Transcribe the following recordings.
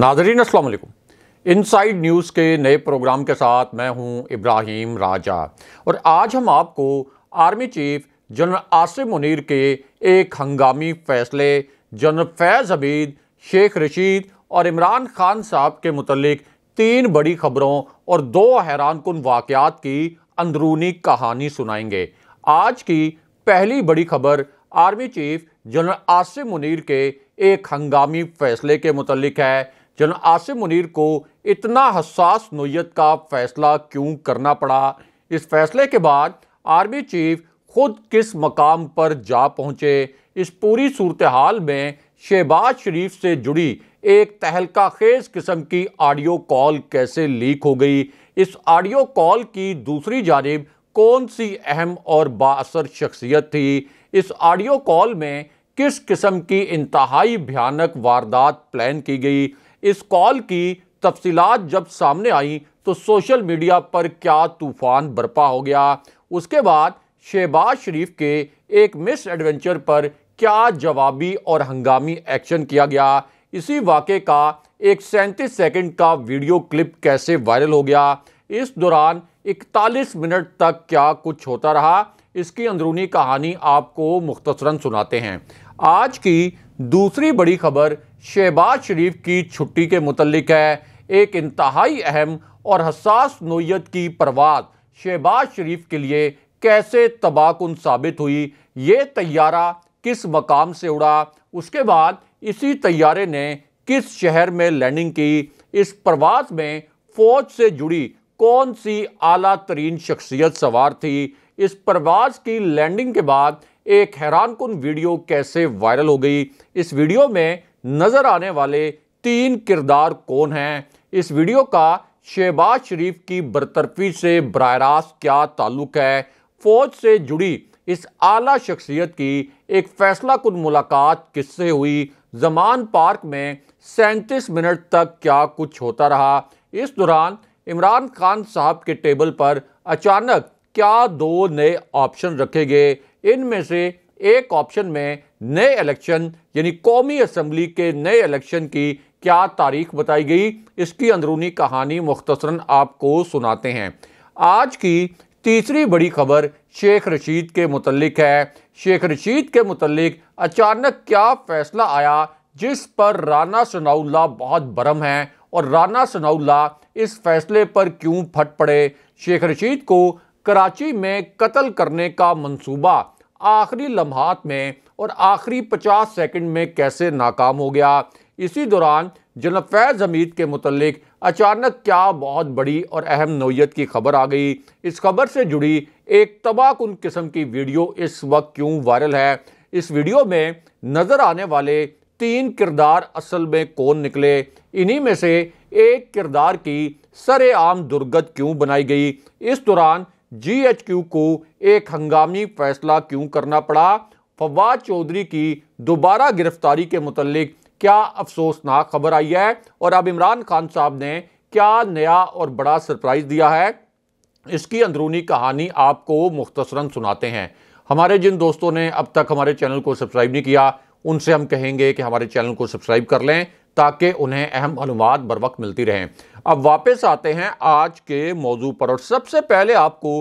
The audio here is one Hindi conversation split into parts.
नाजरीन अस्सलाम वालेकुम इनसाइड न्यूज़ के नए प्रोग्राम के साथ मैं हूं इब्राहिम राजा और आज हम आपको army chief general Asif Munir के एक हंगामी फैसले जनरल फैज़ हबीद शेख रशीद और इमरान खान साहब के मतलब तीन बड़ी खबरों और दो हैरान कन वाक़ात की अंदरूनी कहानी सुनाएंगे आज की पहली बड़ी खबर army chief general Asif Munir के एक हंगामी फैसले के मतलब है जनरल आसिम मुनीर को इतना हसास नोयत का फैसला क्यों करना पड़ा इस फैसले के बाद आर्मी चीफ खुद किस मकाम पर जा पहुंचे इस पूरी सूरत हाल में शहबाज शरीफ से जुड़ी एक तहलका खेज किस्म की ऑडियो कॉल कैसे लीक हो गई इस ऑडियो कॉल की दूसरी जानब कौन सी अहम और बासर शख्सियत थी इस ऑडियो कॉल में किस किस्म की इंतहाई भयानक वारदात प्लान की गई इस कॉल की तफसीत जब सामने आई तो सोशल मीडिया पर क्या तूफान बर्पा हो गया उसके बाद शहबाज शरीफ के एक मिस एडवेंचर पर क्या जवाबी और हंगामी एक्शन किया गया इसी वाक़े का एक सैंतीस सेकंड का वीडियो क्लिप कैसे वायरल हो गया इस दौरान 41 मिनट तक क्या कुछ होता रहा इसकी अंदरूनी कहानी आपको मुख्तसरा सुनाते हैं आज की दूसरी बड़ी खबर शहबाज शरीफ की छुट्टी के मतलब है एक इंतहाई अहम और हसास नोयत की परवाज शहबाज शरीफ के लिए कैसे तबाहकुन साबित हुई ये तैयारा किस मकाम से उड़ा उसके बाद इसी तैयारे ने किस शहर में लैंडिंग की इस प्रवास में फ़ौज से जुड़ी कौन सी आला तरीन शख्सियत सवार थी इस प्रवास की लैंडिंग के बाद एक हैरान कन वीडियो कैसे वायरल हो गई इस वीडियो में नज़र आने वाले तीन किरदार कौन हैं इस वीडियो का शहबाज शरीफ की बरतरफी से बर रास्त क्या ताल्लुक है फौज से जुड़ी इस आला शख्सियत की एक फैसला कुन मुलाकात किससे हुई जमान पार्क में सैंतीस मिनट तक क्या कुछ होता रहा इस दौरान इमरान खान साहब के टेबल पर अचानक क्या दो नए ऑप्शन रखे गए इनमें से एक ऑप्शन में नए इलेक्शन यानी कौमी असम्बली के नए इलेक्शन की क्या तारीख बताई गई इसकी अंदरूनी कहानी मुख्तसरा आपको सुनाते हैं आज की तीसरी बड़ी खबर शेख रशीद के मतलब है शेख रशीद के मुतलक अचानक क्या फैसला आया जिस पर राना सनाउल्ला बहुत भरम है और राना सनाउल्ला इस फैसले पर क्यों फट पड़े शेख रशीद को कराची में कत्ल करने का मंसूबा आखिरी लम्हात में और आखिरी पचास सेकेंड में कैसे नाकाम हो गया इसी दौरान जनब फैज़ हमीद के मतलब अचानक क्या बहुत बड़ी और अहम नोयत की खबर आ गई इस खबर से जुड़ी एक उन किस्म की वीडियो इस वक्त क्यों वायरल है इस वीडियो में नज़र आने वाले तीन किरदार असल में कौन निकले इन्हीं में से एक किरदार की सरेआम दुर्गत क्यों बनाई गई इस दौरान जीएचक्यू को एक हंगामी फैसला क्यों करना पड़ा फवाद चौधरी की दोबारा गिरफ्तारी के मुतलिक क्या अफसोसनाक खबर आई है और अब इमरान खान साहब ने क्या नया और बड़ा सरप्राइज दिया है इसकी अंदरूनी कहानी आपको मुख्तसरा सुनाते हैं हमारे जिन दोस्तों ने अब तक हमारे चैनल को सब्सक्राइब नहीं किया उनसे हम कहेंगे कि हमारे चैनल को सब्सक्राइब कर लें ताकि उन्हें अहम मालूम बर वक्त मिलती रहें अब वापस आते हैं आज के मौजू पर और सबसे पहले आपको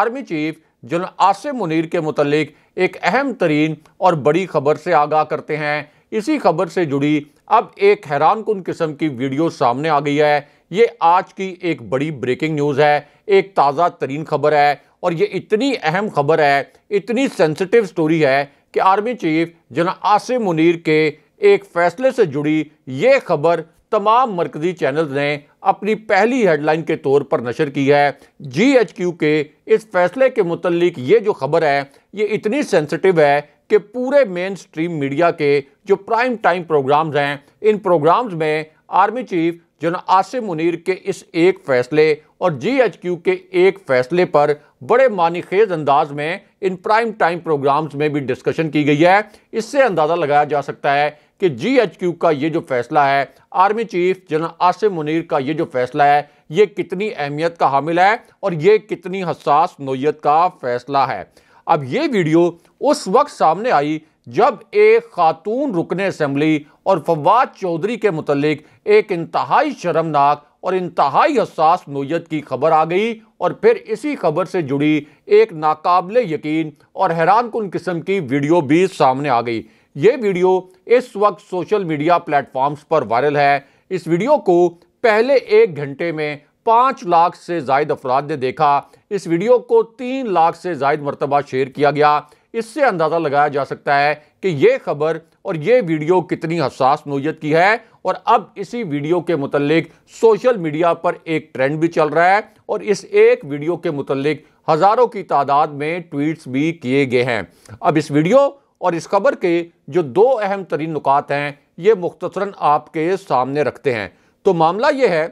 army chief general Asim Munir के मुतलिक एक अहम तरीन और बड़ी खबर से आगाह करते हैं इसी खबर से जुड़ी अब एक हैरान कन किस्म की वीडियो सामने आ गई है ये आज की एक बड़ी ब्रेकिंग न्यूज़ है एक ताज़ा तरीन खबर है और ये इतनी अहम खबर है इतनी सेंसिटिव स्टोरी है कि army chief general Asim Munir के एक फैसले से जुड़ी ये खबर तमाम मरकजी चैनल ने अपनी पहली हेडलाइन के तौर पर नशर की है जीएचक्यू के इस फैसले के मुतलिक ये जो खबर है ये इतनी सेंसिटिव है कि पूरे मेन स्ट्रीम मीडिया के जो प्राइम टाइम प्रोग्राम्स हैं इन प्रोग्राम्स में army chief general Asim Munir के इस एक फैसले और जीएचक्यू के एक फैसले पर बड़े खेज अंदाज में इन प्राइम टाइम प्रोग्राम्स में भी डिस्कशन की गई है इससे अंदाज़ा लगाया जा सकता है कि जीएचक्यू का ये जो फैसला है army chief general Asim Munir का ये जो फैसला है ये कितनी अहमियत का हामिल है और ये कितनी हसास नोयत का फैसला है अब ये वीडियो उस वक्त सामने आई जब एक खातून रुकन असम्बली और फवाद चौधरी के मतलब एक इंतहाई शर्मनाक और इंतहाई हसास नोयत की खबर आ गई और फिर इसी खबर से जुड़ी एक नाकबले यकीन और हैरान कन किस्म की वीडियो भी सामने आ गई ये वीडियो इस वक्त सोशल मीडिया प्लेटफॉर्म्स पर वायरल है इस वीडियो को पहले एक घंटे में पाँच लाख से जायद अफराद ने देखा इस वीडियो को तीन लाख से जायद मरतबा शेयर किया गया इससे अंदाज़ा लगाया जा सकता है कि ये खबर और ये वीडियो कितनी हसास नोयत की है और अब इसी वीडियो के मतलब सोशल मीडिया पर एक ट्रेंड भी चल रहा है और इस एक वीडियो के मतलब हज़ारों की तादाद में ट्वीट्स भी किए गए हैं अब इस वीडियो और इस खबर के जो दो अहम तरीन नुकात हैं ये मुख्तरा आपके सामने रखते हैं तो मामला ये है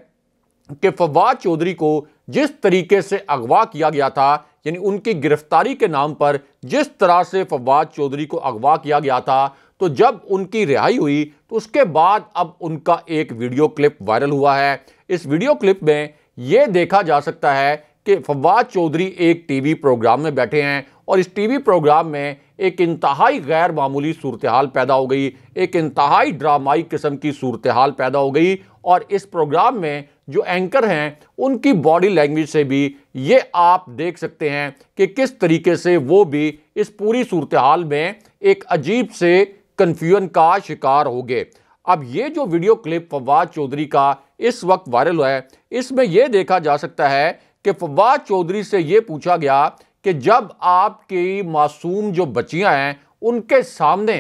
कि फवाद चौधरी को जिस तरीके से अगवा किया गया था यानी उनकी गिरफ्तारी के नाम पर जिस तरह से फवाद चौधरी को अगवा किया गया था तो जब उनकी रिहाई हुई तो उसके बाद अब उनका एक वीडियो क्लिप वायरल हुआ है इस वीडियो क्लिप में ये देखा जा सकता है कि फवाद चौधरी एक टीवी प्रोग्राम में बैठे हैं और इस टीवी प्रोग्राम में एक इंतहाई गैर मामूली सूरत हाल पैदा हो गई एक इंतहाई ड्रामाई किस्म की सूरत हाल पैदा हो गई और इस प्रोग्राम में जो एंकर हैं उनकी बॉडी लैंग्वेज से भी ये आप देख सकते हैं कि किस तरीके से वो भी इस पूरी सूरत हाल में एक अजीब से कन्फ्यूजन का शिकार हो गए अब ये जो वीडियो क्लिप फवाद चौधरी का इस वक्त वायरल हुआ है इसमें यह देखा जा सकता है कि फवाद चौधरी से ये पूछा गया कि जब आपकी मासूम जो बच्चियाँ हैं उनके सामने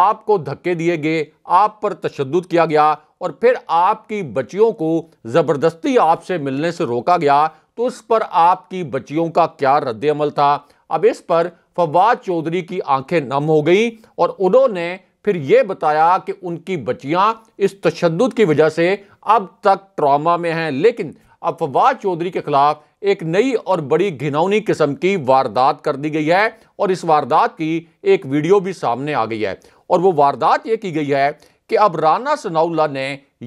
आपको धक्के दिए गए आप पर तशद किया गया और फिर आपकी बच्चियों को ज़बरदस्ती आपसे मिलने से रोका गया तो उस पर आपकी बच्चियों का क्या रद्द अमल था अब इस पर फवाद चौधरी की आंखें नम हो गई और उन्होंने फिर ये बताया कि उनकी बच्चियां इस तशद की वजह से अब तक ट्रामा में हैं लेकिन अब फवाद चौधरी के खिलाफ एक नई और बड़ी घिनौनी किस्म की वारदात कर दी गई है और इस वारदात की एक वीडियो भी सामने आ गई है और वो वारदात ये की गई है कि अब राना सनाउल्ला ने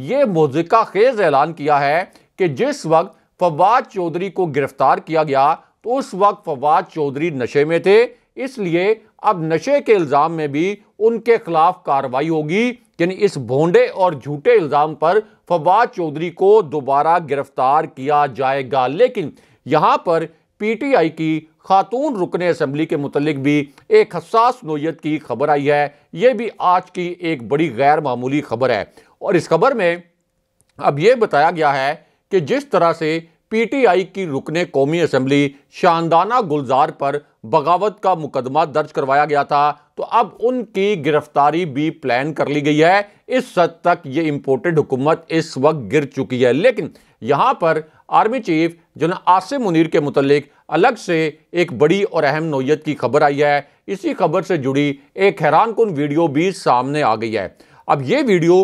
यह मोजिका खेज ऐलान किया है कि जिस वक्त फवाद चौधरी को गिरफ्तार किया गया तो उस वक्त फवाद चौधरी नशे में थे इसलिए अब नशे के इल्ज़ाम में भी उनके खिलाफ कार्रवाई होगी यानी इस भोंडे और झूठे इल्जाम पर फवाद चौधरी को दोबारा गिरफ्तार किया जाएगा लेकिन यहां पर पीटीआई की खातून रुकन असम्बली के मुतलिक भी एक हसास नोयत की खबर आई है यह भी आज की एक बड़ी गैर मामूली खबर है और इस खबर में अब यह बताया गया है कि जिस तरह से पीटीआई की रुकने कौमी असम्बली शानदाना गुलजार पर बगावत का मुकदमा दर्ज करवाया गया था तो अब उनकी गिरफ्तारी भी प्लान कर ली गई है इस हद तक ये इम्पोर्टेड हुकूमत इस वक्त गिर चुकी है लेकिन यहाँ पर army chief general Asim Munir के मुतलिक अलग से एक बड़ी और अहम नोयत की खबर आई है इसी खबर से जुड़ी एक हैरान कन वीडियो भी सामने आ गई है अब ये वीडियो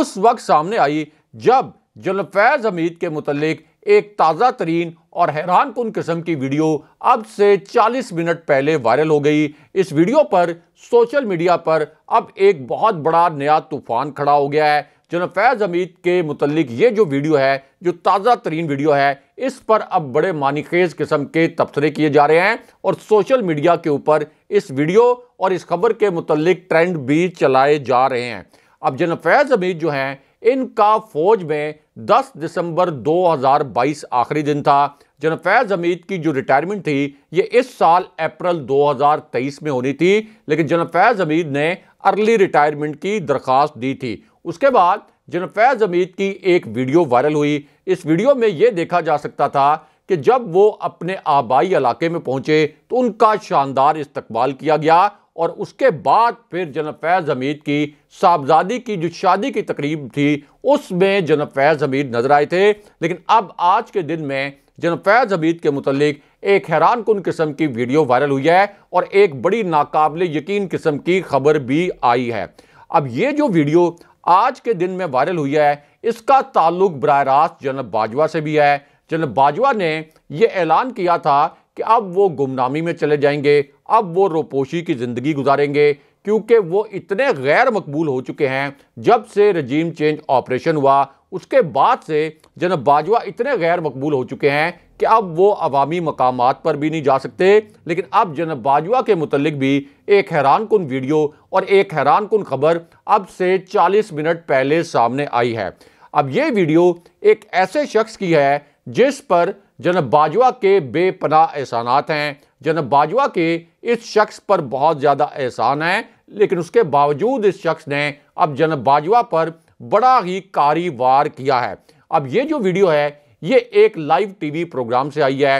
उस वक्त सामने आई जब जनरल फैज़ हमीद के मुतलिक एक ताज़ा तरीन और हैरान कन किस्म की वीडियो अब से 40 मिनट पहले वायरल हो गई इस वीडियो पर सोशल मीडिया पर अब एक बहुत बड़ा नया तूफान खड़ा हो गया है जनाब फैज़ हमीद के मतलब ये जो वीडियो है जो ताज़ा तरीन वीडियो है इस पर अब बड़े खेज़ किस्म के तबसरे किए जा रहे हैं और सोशल मीडिया के ऊपर इस वीडियो और इस खबर के मतलब ट्रेंड भी चलाए जा रहे हैं अब जनाब फैज़ हमीद जो हैं इनका फौज में 10 दिसंबर 2022 आखिरी दिन था जनफैज फैज़ हमीद की जो रिटायरमेंट थी ये इस साल अप्रैल 2023 में होनी थी लेकिन जनफैज फैज़ हमीद ने अर्ली रिटायरमेंट की दरख्वास्त दी थी उसके बाद जनफैज़ फैज़ हमीद की एक वीडियो वायरल हुई इस वीडियो में ये देखा जा सकता था कि जब वो अपने आबाई इलाके में पहुंचे तो उनका शानदार इस्तकबाल किया गया और उसके बाद फिर जनब फैज़ हमीद की साहबजादी की जो शादी की तकरीब थी उसमें जनब फैज़ हमीद नज़र आए थे लेकिन अब आज के दिन में जनब फैज़ हमीद के मतलब एक हैरान कन किस्म की वीडियो वायरल हुई है और एक बड़ी नाकबले यकीन किस्म की खबर भी आई है अब ये जो वीडियो आज के दिन में वायरल हुई है इसका ताल्लुक बर रास्त जनब बाजवा से भी है जनब बाजवा ने यह ऐलान किया था कि अब वो गुमनामी में चले जाएंगे अब वो रोपोशी की ज़िंदगी गुजारेंगे क्योंकि वो इतने गैर मकबूल हो चुके हैं जब से रजीम चेंज ऑपरेशन हुआ उसके बाद से जनब बाजवा इतने गैर मकबूल हो चुके हैं कि अब वो अवामी मकाम पर भी नहीं जा सकते लेकिन अब जनब बाजवा के मतलब भी एक हैरान कन वीडियो और एक हैरान कन खबर अब से 40 मिनट पहले सामने आई है अब ये वीडियो एक ऐसे शख्स की है जिस पर जनब बाजवा के बेपना एहसानात हैं जनब बाजवा के इस शख्स पर बहुत ज़्यादा एहसान है लेकिन उसके बावजूद इस शख्स ने अब जनब बाजवा पर बड़ा ही कारी वार किया है अब ये जो वीडियो है ये एक लाइव टीवी प्रोग्राम से आई है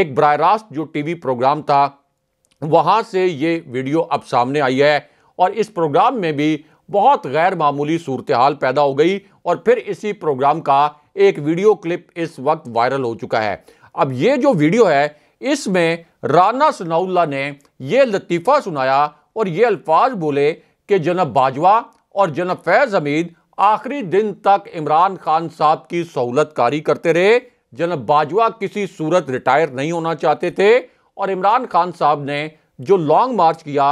एक बर रास्त जो टीवी प्रोग्राम था वहाँ से ये वीडियो अब सामने आई है और इस प्रोग्राम में भी बहुत गैर मामूली सूरत हाल पैदा हो गई और फिर इसी प्रोग्राम का एक वीडियो क्लिप इस वक्त वायरल हो चुका है अब ये जो वीडियो है इसमें राना सनाउल्ला ने यह लतीफ़ा सुनाया और ये अल्फाज बोले कि जनाब बाजवा और जनाब फैज़ हमीद आखिरी दिन तक इमरान खान साहब की सहूलत कारी करते रहे जनब बाजवा किसी सूरत रिटायर नहीं होना चाहते थे और इमरान खान साहब ने जो लॉन्ग मार्च किया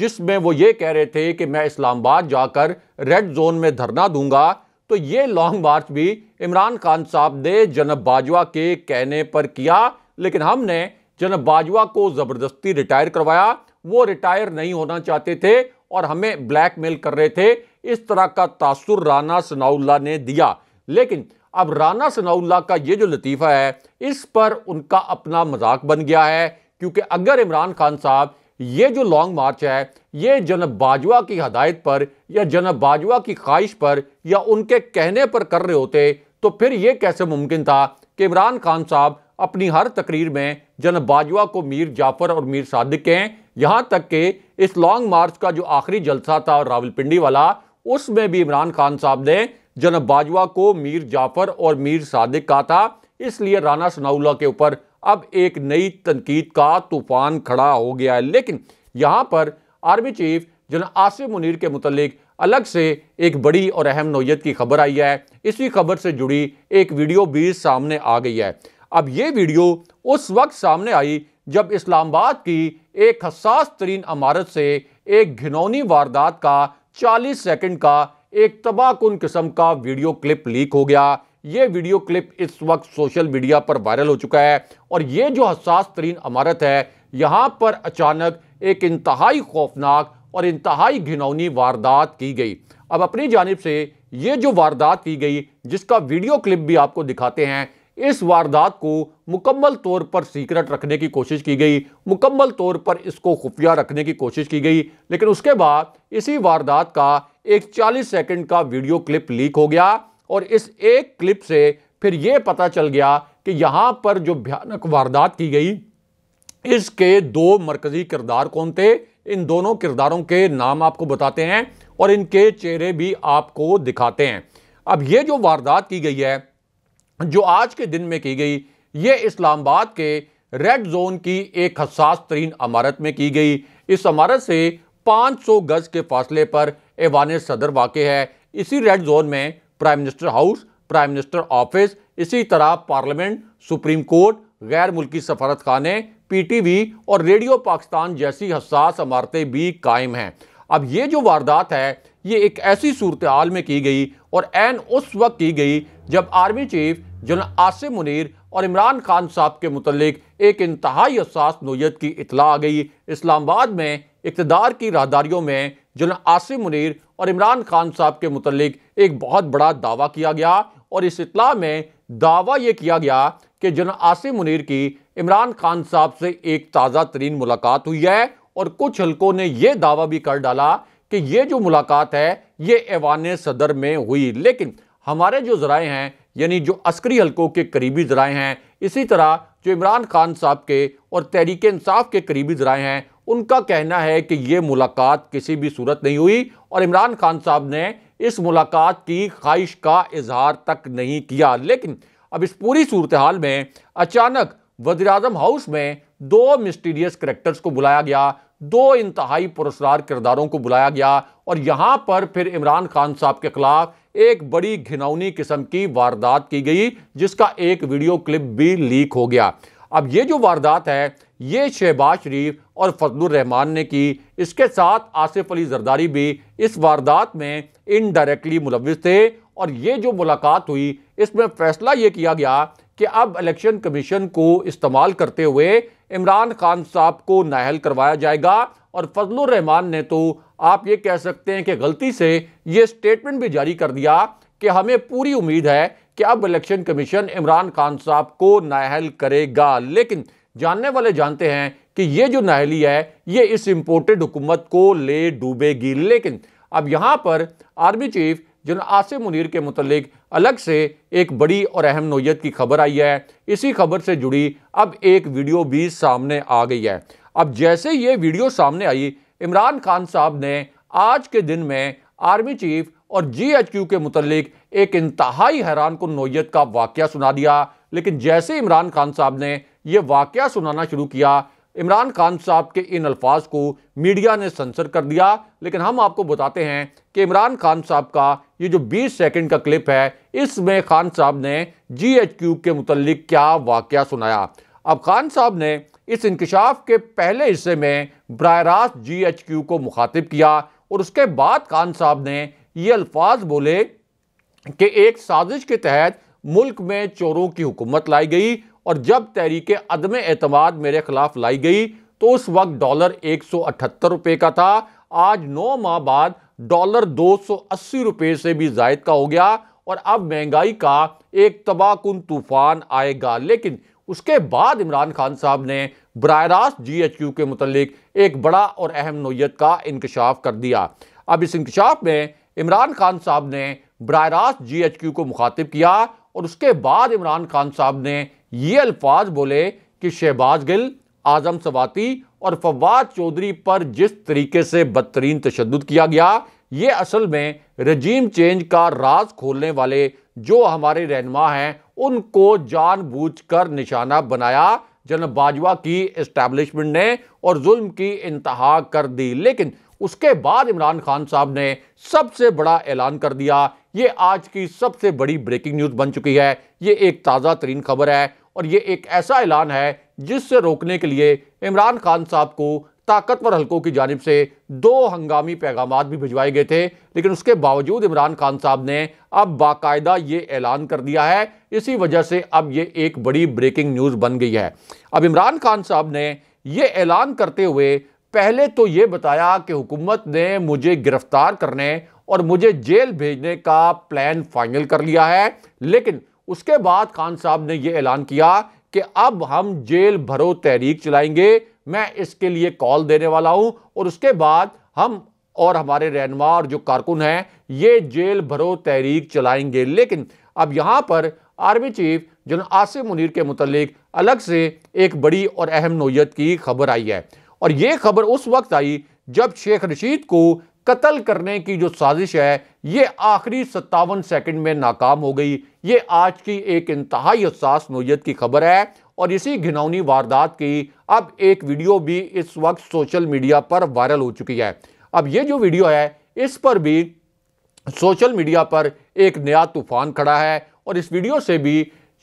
जिसमें वो ये कह रहे थे कि मैं इस्लामाबाद जाकर रेड जोन में धरना दूंगा तो ये लॉन्ग मार्च भी इमरान खान साहब ने जनब बाजवा के कहने पर किया लेकिन हमने जनरल बाजवा को जबरदस्ती रिटायर करवाया वो रिटायर नहीं होना चाहते थे और हमें ब्लैकमेल कर रहे थे इस तरह का तासुर राना सनाउल्ला ने दिया लेकिन अब राना सनाउल्ला का ये जो लतीफ़ा है इस पर उनका अपना मजाक बन गया है क्योंकि अगर इमरान खान साहब ये जो लॉन्ग मार्च है ये जनब बाजवा की हदायत पर या जनब बाजवा की ख्वाहिश पर या उनके कहने पर कर रहे होते तो फिर ये कैसे मुमकिन था कि इमरान खान साहब अपनी हर तकरीर में जन बाजवा को मीर जाफर और मीर सादिक कहें यहाँ तक कि इस लॉन्ग मार्च का जो आखिरी जलसा था रावलपिंडी वाला उसमें भी इमरान खान साहब ने जन बाजवा को मीर जाफर और मीर सादिक कहा था इसलिए राना सनाउल्ला के ऊपर अब एक नई तनकीद का तूफान खड़ा हो गया है लेकिन यहाँ पर आर्मी चीफ जन आसिफ मुनिर के मुतलिक अलग से एक बड़ी और अहम नोयत की खबर आई है इसी खबर से जुड़ी एक वीडियो भी सामने आ गई है अब ये वीडियो उस वक्त सामने आई जब इस्लामाबाद की एक हसास तरीन अमारत से एक घिनौनी वारदात का 40 सेकंड का एक तबाहकुन किस्म का वीडियो क्लिप लीक हो गया ये वीडियो क्लिप इस वक्त सोशल मीडिया पर वायरल हो चुका है और ये जो हसास तरीन अमारत है यहाँ पर अचानक एक इंतहाई खौफनाक और इंतहाई घिनौनी वारदात की गई अब अपनी जानब से ये जो वारदात की गई जिसका वीडियो क्लिप भी आपको दिखाते हैं इस वारदात को मुकम्मल तौर पर सीक्रेट रखने की कोशिश की गई मुकम्मल तौर पर इसको खुफिया रखने की कोशिश की गई लेकिन उसके बाद इसी वारदात का एक 40 सेकंड का वीडियो क्लिप लीक हो गया और इस एक क्लिप से फिर ये पता चल गया कि यहाँ पर जो भयानक वारदात की गई इसके दो मरकज़ी किरदार कौन थे इन दोनों किरदारों के नाम आपको बताते हैं और इनके चेहरे भी आपको दिखाते हैं अब ये जो वारदात की गई है जो आज के दिन में की गई ये इस्लामाबाद के रेड जोन की एक हसास तरीन अमारत में की गई इस अमारत से 500 गज के फासले पर एवान सदर वाक़ है इसी रेड जोन में prime minister house prime minister office इसी तरह पार्लियामेंट सुप्रीम कोर्ट गैर मुल्की सफारत खाने पी टी वी और रेडियो पाकिस्तान जैसी हसास इमारतें भी कायम हैं अब ये जो वारदात है ये एक ऐसी सूरत हाल में की गई और एन उस वक्त की गई जब army chief general Asim Munir और इमरान खान साहब के मतलब एक इंतहाई असास नोयत की इतला आ गई इस्लामाबाद में इकतदार की राहदारियों में जनरल आसिम मुनीर और इमरान खान साहब के मुतलक एक बहुत बड़ा दावा किया गया और इस इतला में दावा यह किया गया कि जनरल आसिम मुनीर की इमरान खान साहब से एक ताज़ा तरीन मुलाकात हुई है और कुछ हलकों ने यह दावा भी कर डाला कि ये जो मुलाकात है ये ऐवान सदर में हुई लेकिन हमारे जो जराए हैं यानी जो अस्करी हलकों के करीबी जराए हैं इसी तरह जो इमरान खान साहब के और तहरीक इंसाफ के करीबी जराए हैं उनका कहना है कि ये मुलाकात किसी भी सूरत नहीं हुई और इमरान खान साहब ने इस मुलाकात की ख्वाहिश का इजहार तक नहीं किया लेकिन अब इस पूरी सूरत हाल में अचानक वजी हाउस में दो मिस्टीरियस करेक्टर्स को बुलाया गया दो इंतहाई पुरस्कार किरदारों को बुलाया गया और यहाँ पर फिर इमरान खान साहब के खिलाफ एक बड़ी घिनौनी किस्म की वारदात की गई जिसका एक वीडियो क्लिप भी लीक हो गया अब ये जो वारदात है ये शहबाज शरीफ और फजलुर रहमान ने की इसके साथ आसिफ अली जरदारी भी इस वारदात में इनडायरेक्टली मुलविस थे और ये जो मुलाकात हुई इसमें फैसला ये किया गया कि अब इलेक्शन कमीशन को इस्तेमाल करते हुए इमरान खान साहब को नाहल करवाया जाएगा और फजलुर ने तो आप ये कह सकते हैं कि गलती से ये स्टेटमेंट भी जारी कर दिया कि हमें पूरी उम्मीद है कि अब इलेक्शन कमीशन इमरान खान साहब को नाहल करेगा लेकिन जानने वाले जानते हैं कि ये जो नाहली है ये इस इम्पोर्टेड हुकूमत को ले डूबेगी लेकिन अब यहाँ पर army chief general Asim Munir के मतलब अलग से एक बड़ी और अहम नोयत की खबर आई है इसी खबर से जुड़ी अब एक वीडियो भी सामने आ गई है अब जैसे ये वीडियो सामने आई इमरान खान साहब ने आज के दिन में आर्मी चीफ और जीएचक्यू के मुतलिक एक इंतहाई हैरान को नोयत का वाक़ सुना दिया लेकिन जैसे इमरान खान साहब ने यह वाक़ सुनाना शुरू किया इमरान खान साहब के इन अल्फाज को मीडिया ने सेंसर कर दिया लेकिन हम आपको बताते हैं कि इमरान खान साहब का ये जो 20 सेकंड का क्लिप है इसमें खान साहब ने जी एच क्यू के मुतलिक क्या वाक्य सुनाया अब खान साहब ने इस इंकशाफ के पहले हिस्से में बर रास्त जी एच क्यू को मुखातिब किया और उसके बाद खान साहब ने ये अल्फाज बोले कि एक साजिश के तहत मुल्क में चोरों की हुकूमत लाई गई और जब तहरीक अदम अतमाद मेरे खिलाफ लाई गई तो उस वक्त डॉलर एक सौ अठहत्तर रुपये का था आज नौ माह बाद डॉलर दो सौ अस्सी रुपये से भी जायद का हो गया और अब महंगाई का एक तबाहकुन तूफान आएगा लेकिन उसके बाद इमरान खान साहब ने बर रास्त जी एच यू के मतलब एक बड़ा और अहम नोयत का इंकशाफ कर दिया अब इस इंकशाफ में इमरान खान साहब ने बर रास्त जी एच क्यू को मुखातिब किया और उसके बाद इमरान खान साहब ने ये अल्फाज बोले कि शहबाज गिल आजम सवाती और फवाद चौधरी पर जिस तरीके से बदतरीन तशद किया गया ये असल में रजीम चेंज का राज खोलने वाले जो हमारे रहनमा हैं उनको जानबूझकर निशाना बनाया जनरल बाजवा की एस्टैब्लिशमेंट ने और जुल्म की इंतहा कर दी लेकिन उसके बाद इमरान खान साहब ने सबसे बड़ा ऐलान कर दिया ये आज की सबसे बड़ी ब्रेकिंग न्यूज़ बन चुकी है ये एक ताज़ा तरीन खबर है और ये एक ऐसा ऐलान है जिससे रोकने के लिए इमरान खान साहब को ताकतवर हलकों की जानब से दो हंगामी पैगाम भी भिजवाए गए थे लेकिन उसके बावजूद इमरान खान साहब ने अब बाकायदा ये ऐलान कर दिया है इसी वजह से अब ये एक बड़ी ब्रेकिंग न्यूज़ बन गई है अब इमरान खान साहब ने ये ऐलान करते हुए पहले तो ये बताया कि हुकूमत ने मुझे गिरफ्तार करने और मुझे जेल भेजने का प्लान फाइनल कर लिया है लेकिन उसके बाद खान साहब ने यह ऐलान किया कि अब हम जेल भरो तहरीक चलाएंगे मैं इसके लिए कॉल देने वाला हूं और उसके बाद हम और हमारे रहनमा और जो कारकुन हैं ये जेल भरो तहरीक चलाएंगे लेकिन अब यहाँ पर army chief general Asif Munir के मतलब अलग से एक बड़ी और अहम नोयत की खबर आई है और ये खबर उस वक्त आई जब शेख रशीद को कत्ल करने की जो साजिश है ये आखिरी सत्तावन सेकंड में नाकाम हो गई ये आज की एक इंतहाई हसास नोयत की खबर है और इसी घिनौनी वारदात की अब एक वीडियो भी इस वक्त सोशल मीडिया पर वायरल हो चुकी है अब ये जो वीडियो है इस पर भी सोशल मीडिया पर एक नया तूफान खड़ा है और इस वीडियो से भी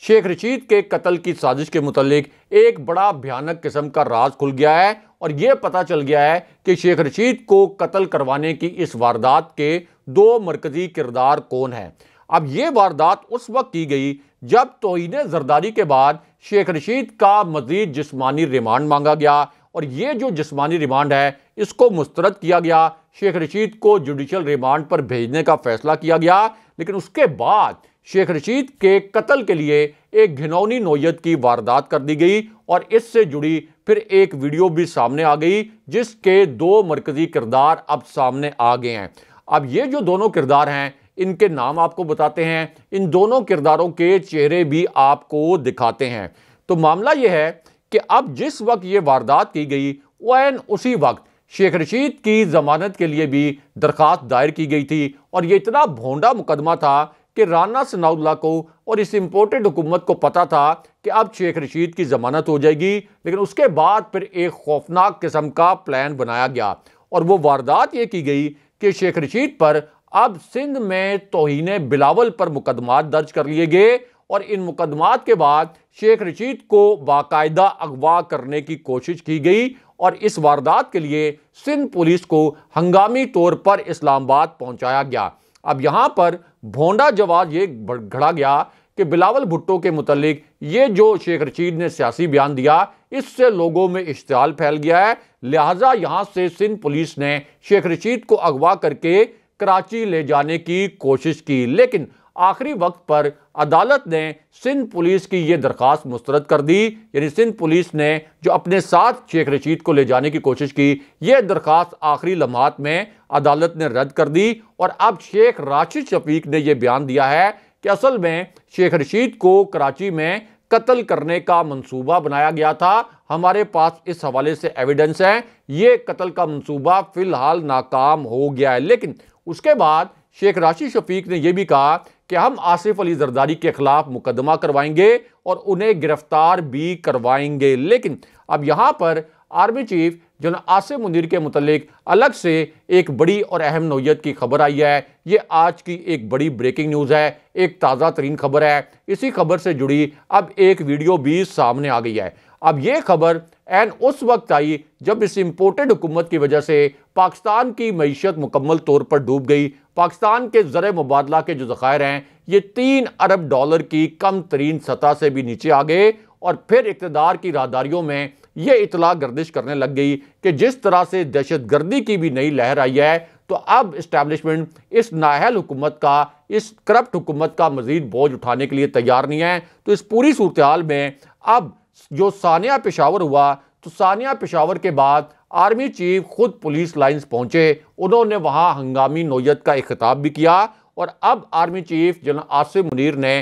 शेख रशीद के कत्ल की साजिश के मुतलिक एक बड़ा भयानक किस्म का राज खुल गया है और ये पता चल गया है कि शेख रशीद को कत्ल करवाने की इस वारदात के दो मरकज़ी किरदार कौन है अब ये वारदात उस वक्त की गई जब तोहन जरदारी के बाद शेख रशीद का मजीद जिसमानी रिमांड मांगा गया और ये जो जिसमानी रिमांड है इसको मुस्तरद किया गया शेख रशीद को जुडिशल रिमांड पर भेजने का फैसला किया गया लेकिन उसके बाद शेख रशीद के कत्ल के लिए एक घिनौनी नोयत की वारदात कर दी गई और इससे जुड़ी फिर एक वीडियो भी सामने आ गई जिसके दो मरकज़ी किरदार अब सामने आ गए हैं अब ये जो दोनों किरदार हैं इनके नाम आपको बताते हैं इन दोनों किरदारों के चेहरे भी आपको दिखाते हैं तो मामला यह है कि अब जिस वक्त ये वारदात की गई वैन उसी वक्त शेख रशीद की ज़मानत के लिए भी दरख्वास्त दायर की गई थी और ये इतना भोंडा मुकदमा था कि राना सनाउल्ला को और इस इम्पोर्टेड हुकूमत को पता था कि अब शेख रशीद की ज़मानत हो जाएगी लेकिन उसके बाद फिर एक खौफनाक किस्म का प्लान बनाया गया और वो वारदात ये की गई कि शेख रशीद पर अब सिंध में तोहन बिलावल पर मुकदमात दर्ज कर लिए गए और इन मुकदमात के बाद शेख रशीद को बाकायदा अगवा करने की कोशिश की गई और इस वारदात के लिए सिंध पुलिस को हंगामी तौर पर इस्लामाबाद पहुंचाया गया अब यहाँ पर भोंडा जवाब ये घड़ा गया कि बिलावल भुट्टो के मुतलिक ये जो शेख रशीद ने सियासी बयान दिया इससे लोगों में इश्तहाल फैल गया है लिहाजा यहाँ से सिंध पुलिस ने शेख रशीद को अगवा करके कराची ले जाने की कोशिश की लेकिन आखिरी वक्त पर अदालत ने सिंध पुलिस की ये दरख्वास्त मुस्तरद कर दी यानी सिंध पुलिस ने जो अपने साथ शेख रशीद को ले जाने की कोशिश की यह दरख्वास्त आखिरी लम्हात में अदालत ने रद्द कर दी और अब शेख राशिद शफीक ने यह बयान दिया है कि असल में शेख रशीद को कराची में कत्ल करने का मंसूबा बनाया गया था हमारे पास इस हवाले से एविडेंस है ये कत्ल का मंसूबा फ़िलहाल नाकाम हो गया है लेकिन उसके बाद शेख राशि शफीक ने यह भी कहा कि हम आसिफ अली जरदारी के खिलाफ मुकदमा करवाएंगे और उन्हें गिरफ्तार भी करवाएंगे लेकिन अब यहाँ पर army chief general Asif Munir के मतलब अलग से एक बड़ी और अहम नोयत की खबर आई है ये आज की एक बड़ी ब्रेकिंग न्यूज़ है एक ताज़ा तरीन खबर है इसी खबर से जुड़ी अब एक वीडियो भी सामने आ गई है अब ये खबर एन उस वक्त आई जब इस इम्पोर्टेड हुकूमत की वजह से पाकिस्तान की मीशत मुकम्मल तौर पर डूब गई पाकिस्तान के ज़र मुबादला के जो ज़ख़ायर हैं ये तीन अरब डॉलर की कम तरीन सतह से भी नीचे आ गए और फिर इकतदार की राहदारियों में ये इतला गर्दिश करने लग गई कि जिस तरह से दहशत गर्दी की भी नई लहर आई है तो अब इस्टेबलिशमेंट इस नाहल हुकूमत का इस करप्ट हुकूमत का मजीद बोझ उठाने के लिए तैयार नहीं है तो इस पूरी सूरत हाल में अब जो सानिया पेशावर हुआ तो सानिया पेशावर के बाद आर्मी चीफ खुद पुलिस लाइंस पहुंचे उन्होंने वहां हंगामी नोयत का एक खिताब भी किया और अब army chief general Asif Munir ने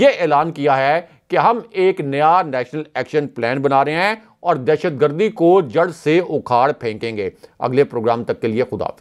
यह ऐलान किया है कि हम एक नया नेशनल एक्शन प्लान बना रहे हैं और दहशतगर्दी को जड़ से उखाड़ फेंकेंगे अगले प्रोग्राम तक के लिए खुदाफिज